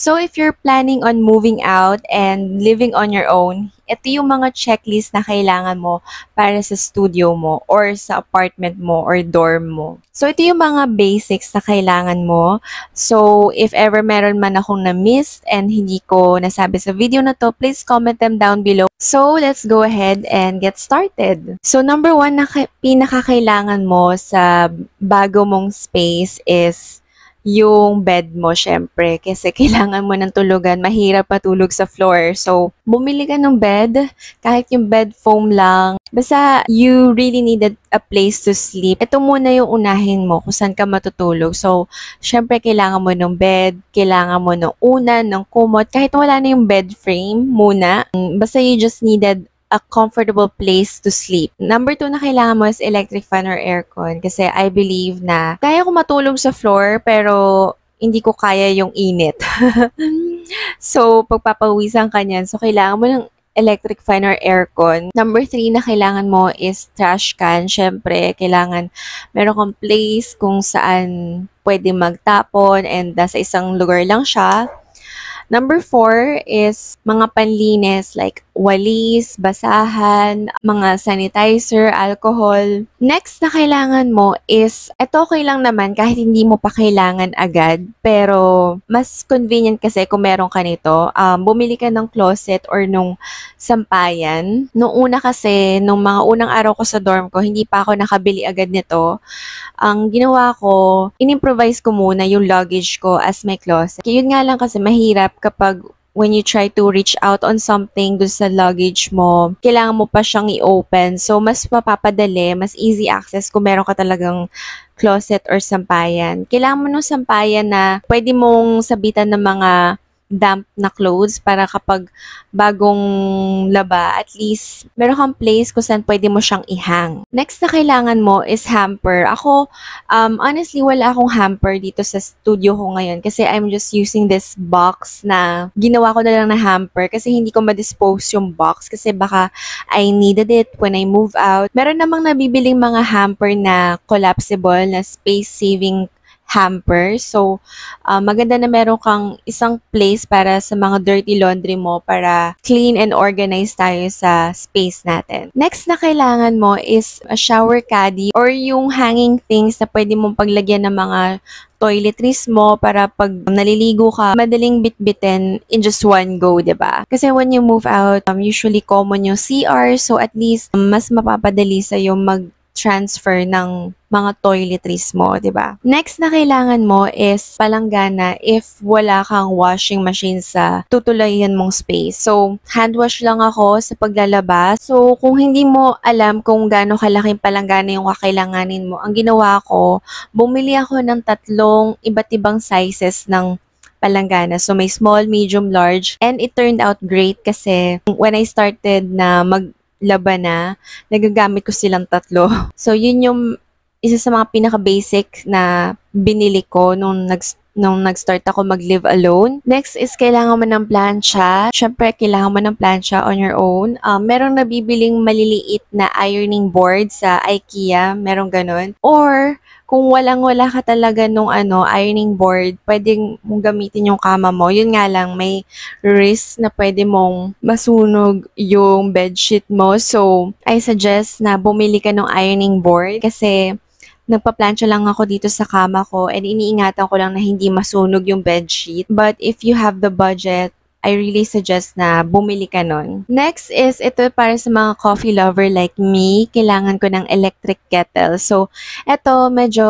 So if you're planning on moving out and living on your own, ito yung mga checklist na kailangan mo para sa studio mo or sa apartment mo or dorm mo. So ito yung mga basics na kailangan mo. So if ever meron man akong na-miss and hindi ko nasabi sa video na to, please comment them down below. So let's go ahead and get started. So number one na pinakakailangan mo sa bago mong space is yung bed mo, syempre. Kasi kailangan mo ng tulugan. Mahirap patulog sa floor. So, bumili ka ng bed. Kahit yung bed foam lang. Basta, you really needed a place to sleep. Ito muna yung unahin mo kung saan ka matutulog. So, syempre, kailangan mo ng bed. Kailangan mo ng unan, ng kumot. Kahit wala na yung bed frame muna. Basta, you just needed a comfortable place to sleep. Number two na kailangan mo is electric fan or aircon kasi I believe na kaya ko matulog sa floor pero hindi ko kaya yung init. so, pagpapawisan ka niyan, so kailangan mo ng electric fan or aircon. Number three na kailangan mo is trash can. Siyempre, kailangan meron kang place kung saan pwede magtapon and nasa isang lugar lang siya. Number four is mga panlinis like walis, basahan, mga sanitizer, alcohol. Next na kailangan mo is, eto okay lang naman kahit hindi mo pa kailangan agad, pero mas convenient kasi kung meron ka nito, um, bumili ka ng closet or nung sampayan. Noong una kasi, nung mga unang araw ko sa dorm ko, hindi pa ako nakabili agad nito. Ang ginawa ko, inimprovise ko muna yung luggage ko as my closet. Yun nga lang kasi mahirap kapag when you try to reach out on something dun sa luggage mo, kailangan mo pa siyang i-open. So, mas mapapadali, mas easy access kung meron ka talagang closet or sampayan. Kailangan mo ng sampayan na pwede mong sabitan ng mga damp na clothes para kapag bagong laba, at least meron kang place kung saan pwede mo siyang ihang. Next na kailangan mo is hamper. Ako, um, honestly, wala akong hamper dito sa studio ko ngayon kasi I'm just using this box na ginawa ko na lang na hamper kasi hindi ko ma-dispose yung box kasi baka I needed it when I move out. Meron namang nabibiling mga hamper na collapsible na space-saving hamper. So, uh, maganda na meron kang isang place para sa mga dirty laundry mo para clean and organized tayo sa space natin. Next na kailangan mo is a shower caddy or yung hanging things na pwede mong paglagyan ng mga toiletries mo para pag naliligo ka, madaling bitbitin in just one go, ba diba? Kasi when you move out, um, usually common yung CR, so at least um, mas mapapadali sa'yo mag transfer ng mga toiletries mo, ba? Diba? Next na kailangan mo is palanggana if wala kang washing machine sa tutulayan mong space. So, hand wash lang ako sa paglalaba. So, kung hindi mo alam kung gaano kalaking palanggana yung kakailanganin mo, ang ginawa ko, bumili ako ng tatlong iba't ibang sizes ng palanggana. So, may small, medium, large. And it turned out great kasi when I started na mag laba na, nagagamit ko silang tatlo. So, yun yung isa sa mga pinaka-basic na binili ko nung nag nung nag-start ako mag-live alone. Next is kailangan mo ng plancha. Siyempre, kailangan mo ng plancha on your own. Um, merong nabibiling maliliit na ironing board sa IKEA. Merong ganun. Or, kung walang-wala ka talaga nung ano, ironing board, pwedeng mong gamitin yung kama mo. Yun nga lang, may risk na pwede mong masunog yung bedsheet mo. So, I suggest na bumili ka ng ironing board kasi nagpa-plancha lang ako dito sa kama ko and iniingatan ko lang na hindi masunog yung bedsheet. But if you have the budget, I really suggest na bumili ka nun. Next is, ito para sa mga coffee lover like me, kailangan ko ng electric kettle. So, ito medyo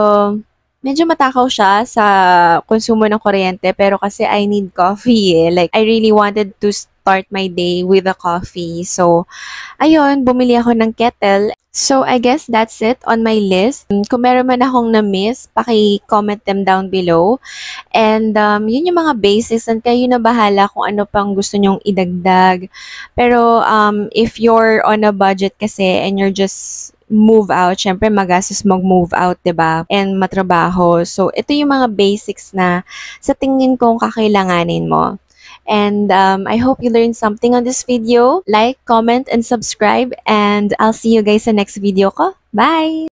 medyo matakaw siya sa konsumo ng kuryente pero kasi I need coffee eh. Like, I really wanted to start my day with a coffee. So, ayun, bumili ako ng kettle. So, I guess that's it on my list. Kung meron man akong na-miss, paki-comment them down below. And um, yun yung mga basics and kayo na bahala kung ano pang gusto nyong idagdag. Pero um, if you're on a budget kasi and you're just move out, syempre magastos mag-move out, 'di ba? And matrabaho. So ito yung mga basics na sa tingin kong kakailanganin mo. And um, I hope you learned something on this video. Like, comment, and subscribe. And I'll see you guys sa next video ko. Bye!